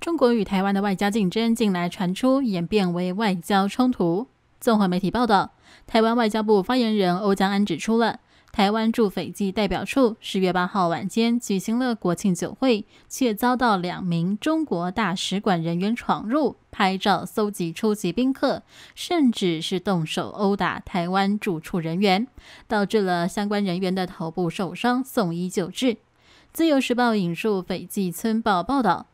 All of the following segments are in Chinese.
中国与台湾的外交竞争近来传出演变为外交冲突。综合媒体报道，台湾外交部发言人欧江安指出了，台湾驻斐济代表处十月八号晚间举行了国庆酒会，却遭到两名中国大使馆人员闯入拍照、搜集出席宾客，甚至是动手殴打台湾驻处人员，导致了相关人员的头部受伤送医救治。自由时报引述斐济村报报道。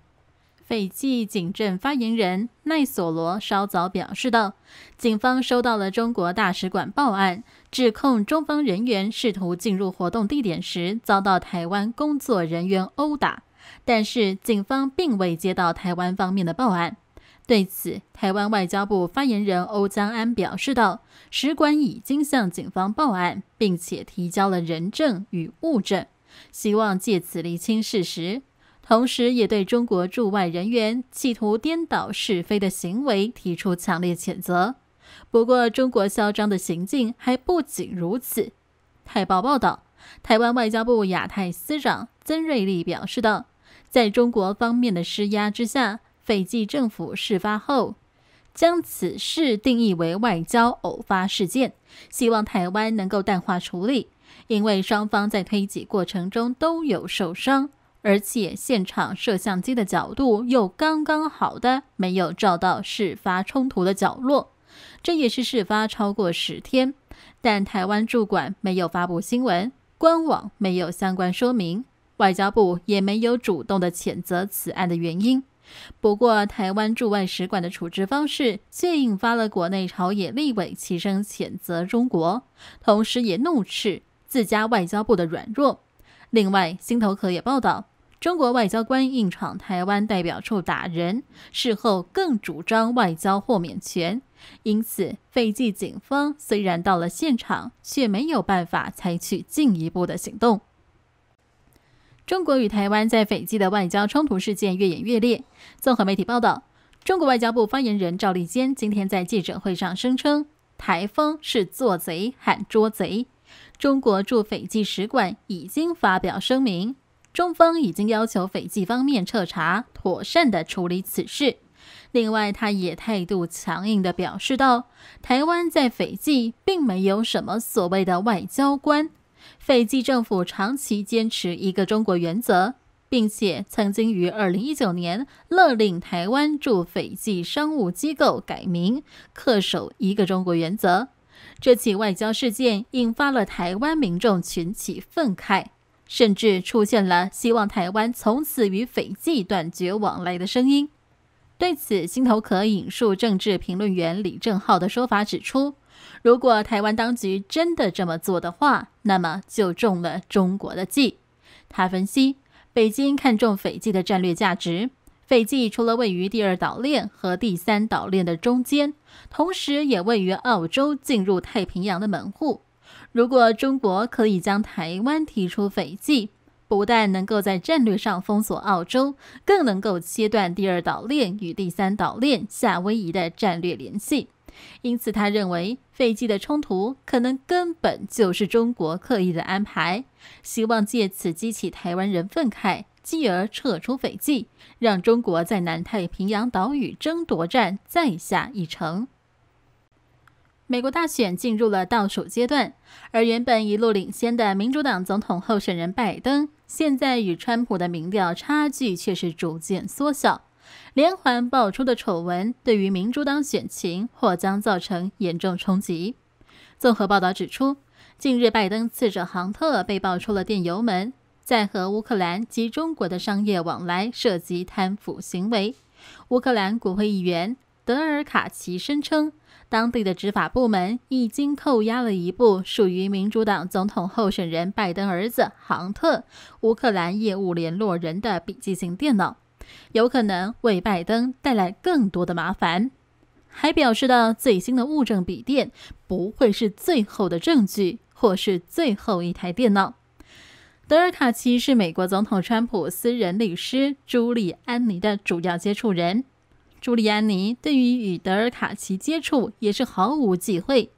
斐济警政发言人奈索罗稍早表示道：“警方收到了中国大使馆报案，指控中方人员试图进入活动地点时遭到台湾工作人员殴打，但是警方并未接到台湾方面的报案。”对此，台湾外交部发言人欧江安表示道：“使馆已经向警方报案，并且提交了人证与物证，希望借此厘清事实。”同时，也对中国驻外人员企图颠倒是非的行为提出强烈谴责。不过，中国嚣张的行径还不仅如此。《泰报》报道，台湾外交部亚太司长曾瑞丽表示道：“在中国方面的施压之下，斐济政府事发后将此事定义为外交偶发事件，希望台湾能够淡化处理，因为双方在推挤过程中都有受伤。”而且现场摄像机的角度又刚刚好的没有照到事发冲突的角落，这也是事发超过十天，但台湾驻馆没有发布新闻，官网没有相关说明，外交部也没有主动的谴责此案的原因。不过台湾驻外使馆的处置方式却引发了国内朝野立委齐声谴责中国，同时也怒斥自家外交部的软弱。另外，新头壳也报道。中国外交官硬闯台湾代表处打人，事后更主张外交豁免权，因此斐济警方虽然到了现场，却没有办法采取进一步的行动。中国与台湾在斐济的外交冲突事件越演越烈。综合媒体报道，中国外交部发言人赵立坚今天在记者会上声称：“台风是做贼喊捉贼。”中国驻斐济使馆已经发表声明。中方已经要求斐济方面彻查，妥善地处理此事。另外，他也态度强硬地表示道：“台湾在斐济并没有什么所谓的外交官。斐济政府长期坚持一个中国原则，并且曾经于2019年勒令台湾驻斐济商务机构改名，恪守一个中国原则。”这起外交事件引发了台湾民众群起愤慨。甚至出现了希望台湾从此与斐济断绝往来的声音。对此，新头壳引述政治评论员李正浩的说法指出，如果台湾当局真的这么做的话，那么就中了中国的计。他分析，北京看中斐济的战略价值，斐济除了位于第二岛链和第三岛链的中间，同时也位于澳洲进入太平洋的门户。如果中国可以将台湾提出斐济，不但能够在战略上封锁澳洲，更能够切断第二岛链与第三岛链夏威夷的战略联系。因此，他认为斐济的冲突可能根本就是中国刻意的安排，希望借此激起台湾人愤慨，继而撤出斐济，让中国在南太平洋岛屿争夺战再下一城。美国大选进入了倒数阶段，而原本一路领先的民主党总统候选人拜登，现在与川普的民调差距却是逐渐缩小。连环爆出的丑闻对于民主党选情或将造成严重冲击。综合报道指出，近日拜登次者杭特被爆出了电油门，在和乌克兰及中国的商业往来涉及贪腐行为。乌克兰国会议员德尔卡奇声称。当地的执法部门已经扣押了一部属于民主党总统候选人拜登儿子杭特乌克兰业务联络人的笔记型电脑，有可能为拜登带来更多的麻烦。还表示，到最新的物证笔电不会是最后的证据，或是最后一台电脑。德尔卡奇是美国总统川普私人律师朱莉安妮的主要接触人。朱利安尼对于与德尔卡奇接触也是毫无忌讳。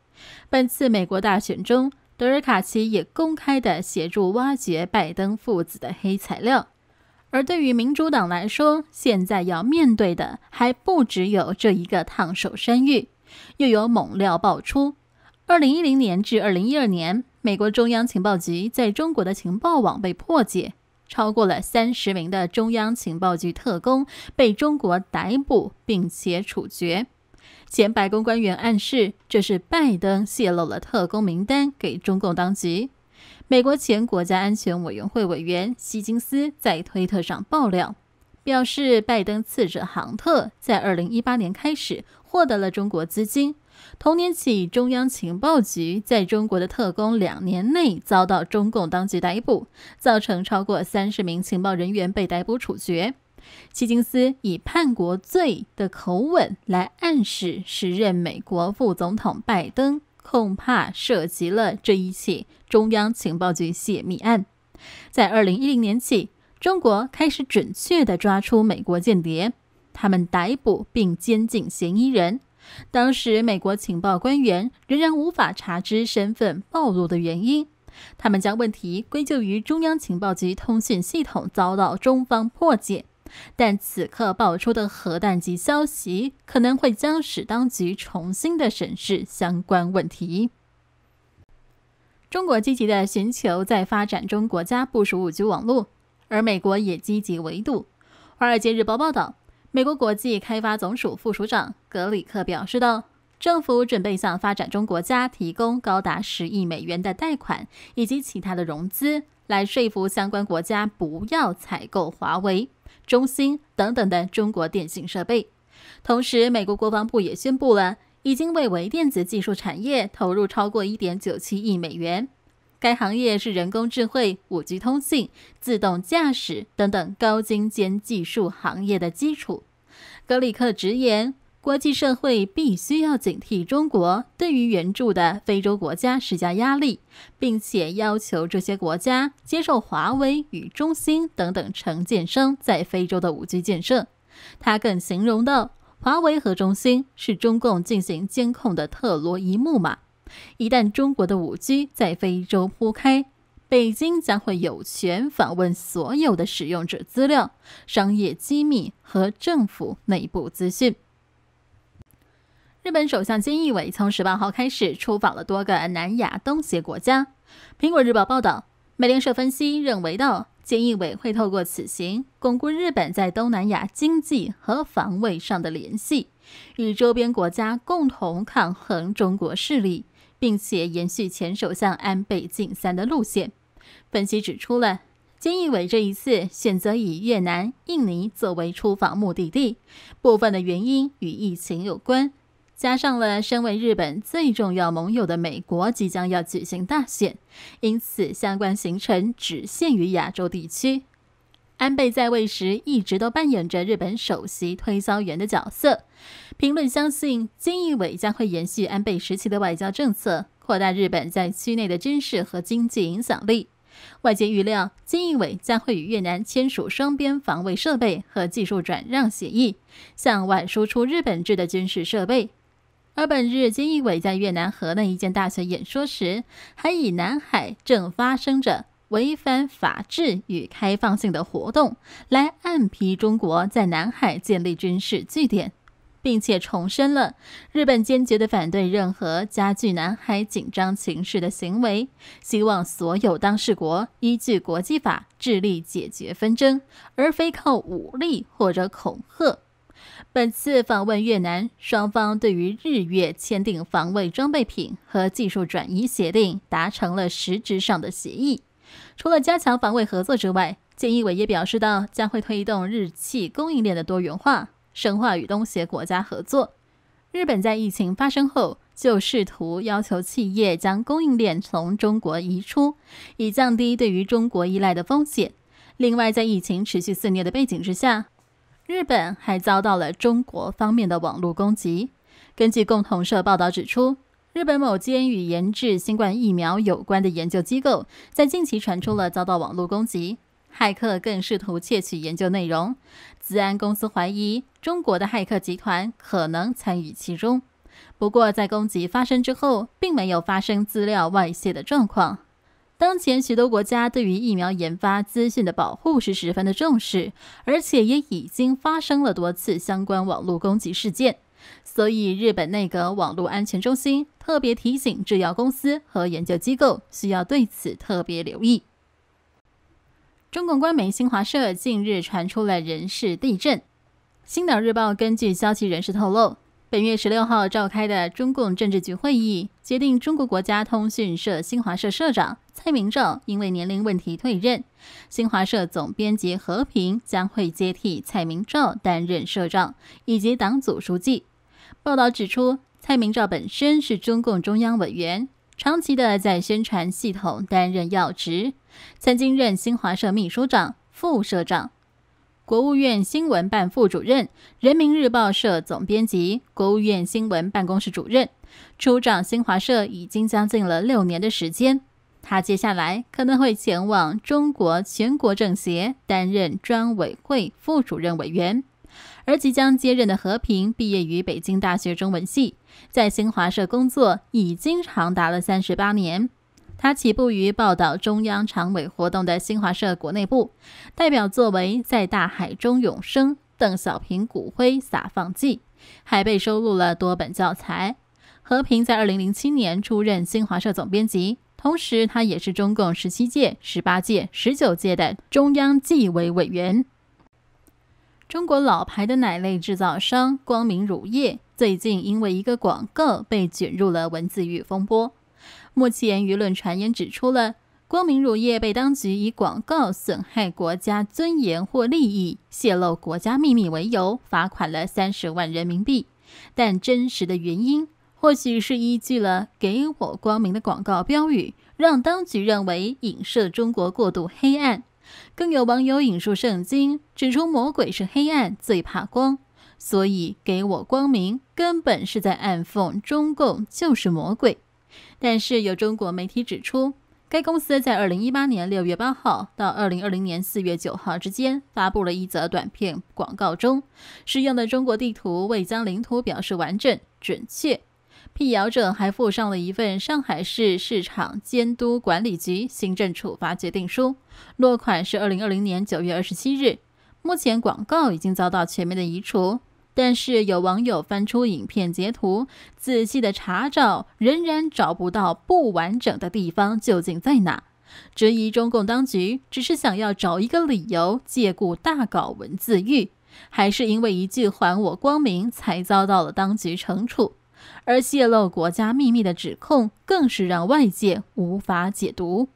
本次美国大选中，德尔卡奇也公开的协助挖掘拜登父子的黑材料。而对于民主党来说，现在要面对的还不只有这一个烫手山芋，又有猛料爆出：，二零一零年至二零一二年，美国中央情报局在中国的情报网被破解。超过了三十名的中央情报局特工被中国逮捕并且处决。前白宫官员暗示，这是拜登泄露了特工名单给中共当局。美国前国家安全委员会委员希金斯在推特上爆料，表示拜登次者杭特在二零一八年开始获得了中国资金。同年起，中央情报局在中国的特工两年内遭到中共当局逮捕，造成超过三十名情报人员被逮捕处决。希金斯以叛国罪的口吻来暗示，时任美国副总统拜登恐怕涉及了这一起中央情报局泄密案。在二零一零年起，中国开始准确地抓出美国间谍，他们逮捕并监禁嫌疑人。当时，美国情报官员仍然无法查知身份暴露的原因，他们将问题归咎于中央情报局通讯系统遭到中方破解。但此刻爆出的核弹级消息，可能会将使当局重新的审视相关问题。中国积极的寻求在发展中国家部署五 G 网络，而美国也积极围堵。《华尔街日报》报道。美国国际开发总署副署长格里克表示道：“政府准备向发展中国家提供高达十亿美元的贷款以及其他的融资，来说服相关国家不要采购华为、中兴等等的中国电信设备。同时，美国国防部也宣布了，已经为微电子技术产业投入超过一点九七亿美元。”该行业是人工智能、5G 通信、自动驾驶等等高精尖技术行业的基础。格里克直言，国际社会必须要警惕中国对于援助的非洲国家施加压力，并且要求这些国家接受华为与中兴等等承建商在非洲的 5G 建设。他更形容的，华为和中兴是中共进行监控的特洛伊木马。一旦中国的 5G 在非洲铺开，北京将会有权访问所有的使用者资料、商业机密和政府内部资讯。日本首相菅义伟从十八号开始出访了多个南亚东协国家。苹果日报报道，美联社分析认为，到菅义伟会透过此行巩固日本在东南亚经济和防卫上的联系，与周边国家共同抗衡中国势力。并且延续前首相安倍晋三的路线，分析指出了菅义伟这一次选择以越南、印尼作为出访目的地部分的原因与疫情有关，加上了身为日本最重要盟友的美国即将要举行大选，因此相关行程只限于亚洲地区。安倍在位时一直都扮演着日本首席推销员的角色。评论相信菅义伟将会延续安倍时期的外交政策，扩大日本在区内的军事和经济影响力。外界预料金义伟将会与越南签署双边防卫设备和技术转让协议，向外输出日本制的军事设备。而本日金义伟在越南河内一间大学演说时，还以南海正发生着。违反法治与开放性的活动，来暗批中国在南海建立军事据点，并且重申了日本坚决的反对任何加剧南海紧张情势的行为。希望所有当事国依据国际法致力解决纷争，而非靠武力或者恐吓。本次访问越南，双方对于日越签订防卫装备品和技术转移协定达成了实质上的协议。除了加强防卫合作之外，菅义伟也表示到将会推动日企供应链的多元化、深化与东协国家合作。日本在疫情发生后就试图要求企业将供应链从中国移出，以降低对于中国依赖的风险。另外，在疫情持续肆虐的背景之下，日本还遭到了中国方面的网络攻击。根据共同社报道指出。日本某间与研制新冠疫苗有关的研究机构，在近期传出了遭到网络攻击，骇客更试图窃取研究内容。滋安公司怀疑中国的骇客集团可能参与其中。不过，在攻击发生之后，并没有发生资料外泄的状况。当前，许多国家对于疫苗研发资讯的保护是十分的重视，而且也已经发生了多次相关网络攻击事件。所以，日本内阁网络安全中心特别提醒制药公司和研究机构需要对此特别留意。中共官媒新华社近日传出了人事地震，新岛日报根据消息人士透露。本月十六号召开的中共政治局会议决定，中国国家通讯社新华社社长蔡明照因为年龄问题退任，新华社总编辑和平将会接替蔡明照担任社长以及党组书记。报道指出，蔡明照本身是中共中央委员，长期的在宣传系统担任要职，曾经任新华社秘书长、副社长。国务院新闻办副主任、人民日报社总编辑、国务院新闻办公室主任、处长新华社已经将近了六年的时间，他接下来可能会前往中国全国政协担任专委会副主任委员。而即将接任的和平毕业于北京大学中文系，在新华社工作已经长达了三十八年。他起步于报道中央常委活动的新华社国内部，代表作为《在大海中永生》《邓小平骨灰撒放记》，还被收录了多本教材。何平在2007年出任新华社总编辑，同时他也是中共十七届、十八届、十九届的中央纪委委员。中国老牌的奶类制造商光明乳业最近因为一个广告被卷入了文字狱风波。目前舆论传言指出了，光明乳业被当局以广告损害国家尊严或利益、泄露国家秘密为由，罚款了三十万人民币。但真实的原因，或许是依据了“给我光明”的广告标语，让当局认为影射中国过度黑暗。更有网友引述圣经，指出魔鬼是黑暗，最怕光，所以“给我光明”根本是在暗讽中共就是魔鬼。但是有中国媒体指出，该公司在二零一八年六月八号到二零二零年四月九号之间发布了一则短片广告中使用的中国地图未将领土表示完整准确。辟谣者还附上了一份上海市市场监督管理局行政处罚决定书，落款是二零二零年九月二十七日。目前广告已经遭到全面的移除。但是有网友翻出影片截图，仔细的查找，仍然找不到不完整的地方究竟在哪，质疑中共当局只是想要找一个理由，借故大搞文字狱，还是因为一句“还我光明”才遭到了当局惩处，而泄露国家秘密的指控更是让外界无法解读。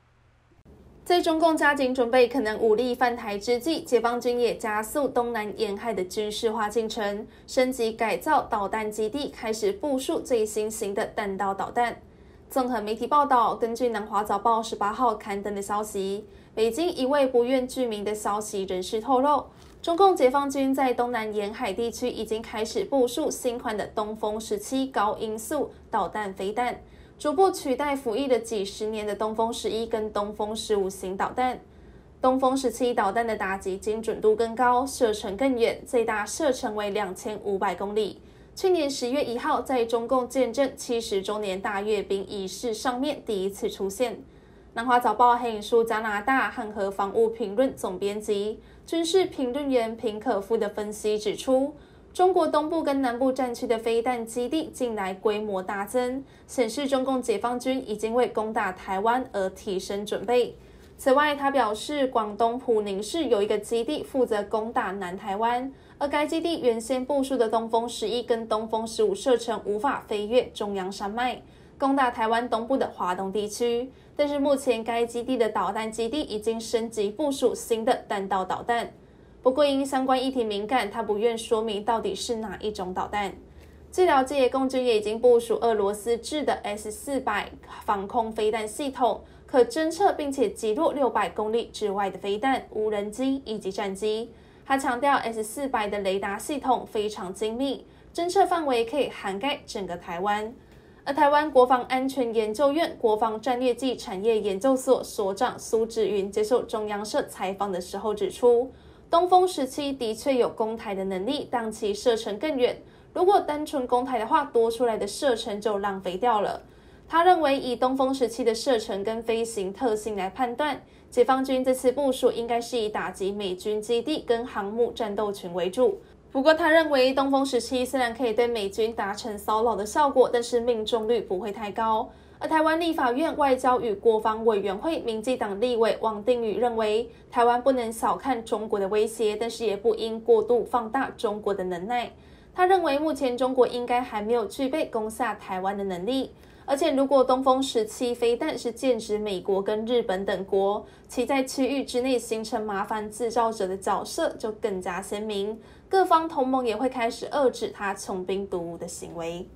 在中共加紧准备可能武力犯台之际，解放军也加速东南沿海的军事化进程，升级改造导弹基地，开始部署最新型的弹道导弹。综合媒体报道，根据《南华早报》十八号刊登的消息，北京一位不愿具名的消息人士透露，中共解放军在东南沿海地区已经开始部署新款的东风十七高音速导弹飞弹。逐步取代服役的几十年的东风十一跟东风十五型导弹，东风十七导弹的打击精准度更高，射程更远，最大射程为两千五百公里。去年十月一号，在中共建政七十周年大阅兵仪式上面第一次出现。南华早报、黑影书、加拿大汉和防务评论总编辑、军事评论员平可夫的分析指出。中国东部跟南部战区的飞弹基地近来规模大增，显示中共解放军已经为攻打台湾而提升准备。此外，他表示，广东普宁市有一个基地负责攻打南台湾，而该基地原先部署的东风十一跟东风十五射程无法飞越中央山脉，攻打台湾东部的华东地区。但是目前该基地的导弹基地已经升级部署新的弹道导弹。不过，因相关议题敏感，他不愿说明到底是哪一种导弹。据了解，共军也已经部署俄罗斯制的 S 四百防空飞弹系统，可侦测并且击落六百公里之外的飞弹、无人机以及战机。他强调，S 四百的雷达系统非常精密，侦测范围可以涵盖整个台湾。而台湾国防安全研究院国防战略暨产业研究所所长苏志云接受中央社采访的时候指出。东风十七的确有攻台的能力，但其射程更远。如果单纯攻台的话，多出来的射程就浪费掉了。他认为，以东风十七的射程跟飞行特性来判断，解放军这次部署应该是以打击美军基地跟航母战斗群为主。不过，他认为东风十七虽然可以对美军达成骚扰的效果，但是命中率不会太高。而台湾立法院外交与国防委员会民进党立委王定宇认为，台湾不能小看中国的威胁，但是也不应过度放大中国的能耐。他认为，目前中国应该还没有具备攻下台湾的能力。而且，如果东风十七飞弹是剑指美国跟日本等国，其在区域之内形成麻烦制造者的角色就更加鲜明。各方同盟也会开始遏制他穷兵黩武的行为。